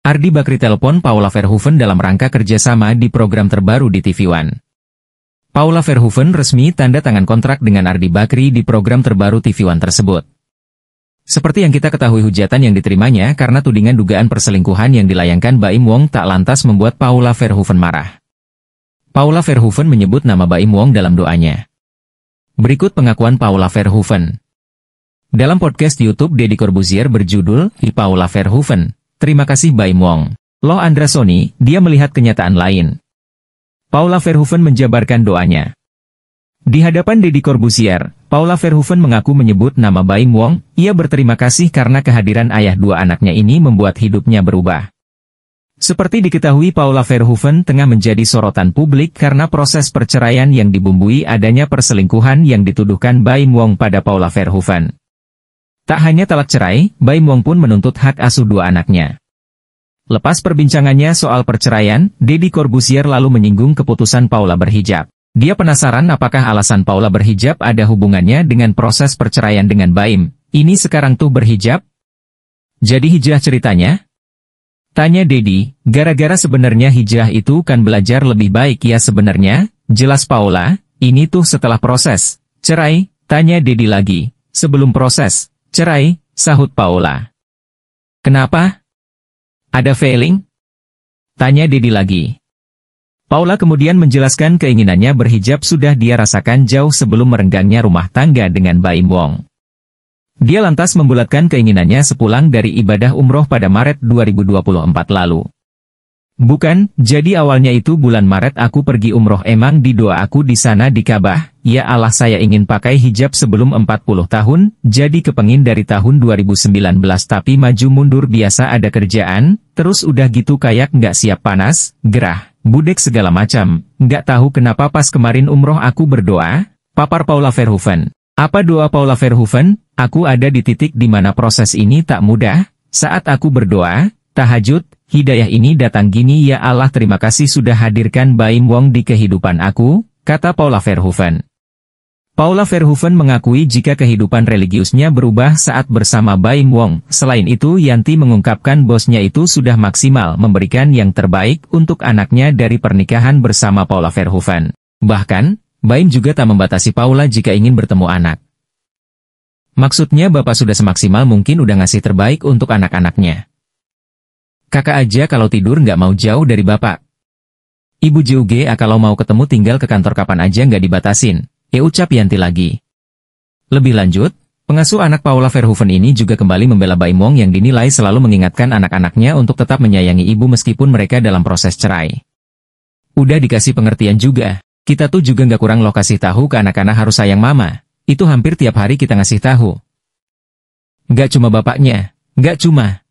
Ardi Bakri telepon Paula Verhoeven dalam rangka kerjasama di program terbaru di TV One. Paula Verhoeven resmi tanda tangan kontrak dengan Ardi Bakri di program terbaru TV One tersebut. Seperti yang kita ketahui hujatan yang diterimanya karena tudingan dugaan perselingkuhan yang dilayangkan Baim Wong tak lantas membuat Paula Verhoeven marah. Paula Verhoeven menyebut nama Baim Wong dalam doanya. Berikut pengakuan Paula Verhoeven. Dalam podcast YouTube Deddy Corbuzier berjudul Hi Paula Verhoeven, Terima kasih Bai Wong. Lo Andrasoni, dia melihat kenyataan lain. Paula Verhoeven menjabarkan doanya. Di hadapan Deddy Corbusier, Paula Verhoeven mengaku menyebut nama Baim Wong, ia berterima kasih karena kehadiran ayah dua anaknya ini membuat hidupnya berubah. Seperti diketahui Paula Verhoeven tengah menjadi sorotan publik karena proses perceraian yang dibumbui adanya perselingkuhan yang dituduhkan Baim Wong pada Paula Verhoeven. Tak hanya talak cerai, Bai Mong pun menuntut hak asuh dua anaknya. Lepas perbincangannya soal perceraian, Deddy Corbusier lalu menyinggung keputusan Paula berhijab. Dia penasaran apakah alasan Paula berhijab ada hubungannya dengan proses perceraian dengan Baim. Ini sekarang tuh berhijab? Jadi hijrah ceritanya? Tanya Dedi, gara-gara sebenarnya hijrah itu kan belajar lebih baik ya sebenarnya, jelas Paula, ini tuh setelah proses. Cerai, tanya Dedi lagi, sebelum proses, Cerai, sahut Paula. Kenapa? Ada failing? Tanya Dedi lagi. Paula kemudian menjelaskan keinginannya berhijab sudah dia rasakan jauh sebelum merenggangnya rumah tangga dengan Baim Wong. Dia lantas membulatkan keinginannya sepulang dari ibadah umroh pada Maret 2024 lalu. Bukan, jadi awalnya itu bulan Maret aku pergi umroh emang di doa aku di sana di Kabah, Ya Allah saya ingin pakai hijab sebelum 40 tahun, jadi kepengin dari tahun 2019 tapi maju mundur biasa ada kerjaan, terus udah gitu kayak nggak siap panas, gerah, budek segala macam, nggak tahu kenapa pas kemarin umroh aku berdoa, papar Paula Verhoeven. Apa doa Paula Verhoeven? Aku ada di titik di mana proses ini tak mudah, saat aku berdoa, tahajud, hidayah ini datang gini ya Allah terima kasih sudah hadirkan Baim Wong di kehidupan aku, kata Paula Verhoeven. Paula Verhoeven mengakui jika kehidupan religiusnya berubah saat bersama Baim Wong. Selain itu Yanti mengungkapkan bosnya itu sudah maksimal memberikan yang terbaik untuk anaknya dari pernikahan bersama Paula Verhoeven. Bahkan, Baim juga tak membatasi Paula jika ingin bertemu anak. Maksudnya bapak sudah semaksimal mungkin udah ngasih terbaik untuk anak-anaknya. Kakak aja kalau tidur nggak mau jauh dari bapak. Ibu JUG kalau mau ketemu tinggal ke kantor kapan aja nggak dibatasin. E ucap Yanti lagi. Lebih lanjut, pengasuh anak Paula Verhoeven ini juga kembali membela Baimong yang dinilai selalu mengingatkan anak-anaknya untuk tetap menyayangi ibu meskipun mereka dalam proses cerai. Udah dikasih pengertian juga, kita tuh juga nggak kurang lokasi kasih tahu ke anak-anak harus sayang mama, itu hampir tiap hari kita ngasih tahu. Nggak cuma bapaknya, nggak cuma,